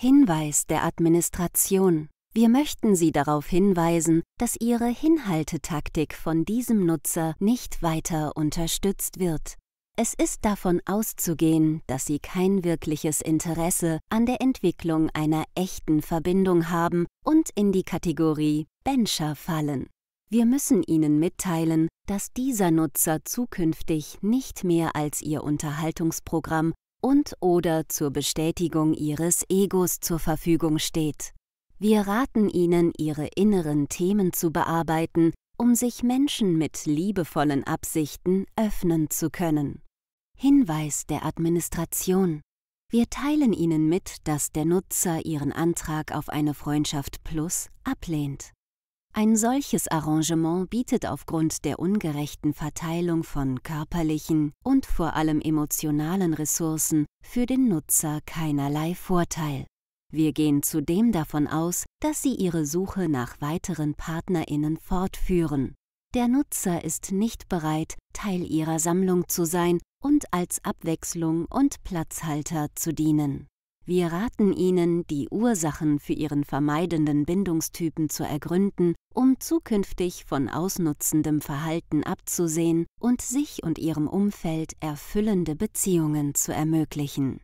Hinweis der Administration. Wir möchten Sie darauf hinweisen, dass Ihre Hinhaltetaktik von diesem Nutzer nicht weiter unterstützt wird. Es ist davon auszugehen, dass Sie kein wirkliches Interesse an der Entwicklung einer echten Verbindung haben und in die Kategorie Bencher fallen. Wir müssen Ihnen mitteilen, dass dieser Nutzer zukünftig nicht mehr als Ihr Unterhaltungsprogramm und oder zur Bestätigung ihres Egos zur Verfügung steht. Wir raten ihnen, ihre inneren Themen zu bearbeiten, um sich Menschen mit liebevollen Absichten öffnen zu können. Hinweis der Administration. Wir teilen Ihnen mit, dass der Nutzer Ihren Antrag auf eine Freundschaft Plus ablehnt. Ein solches Arrangement bietet aufgrund der ungerechten Verteilung von körperlichen und vor allem emotionalen Ressourcen für den Nutzer keinerlei Vorteil. Wir gehen zudem davon aus, dass sie ihre Suche nach weiteren Partnerinnen fortführen. Der Nutzer ist nicht bereit, Teil ihrer Sammlung zu sein und als Abwechslung und Platzhalter zu dienen. Wir raten Ihnen, die Ursachen für Ihren vermeidenden Bindungstypen zu ergründen, um zukünftig von ausnutzendem Verhalten abzusehen und sich und Ihrem Umfeld erfüllende Beziehungen zu ermöglichen.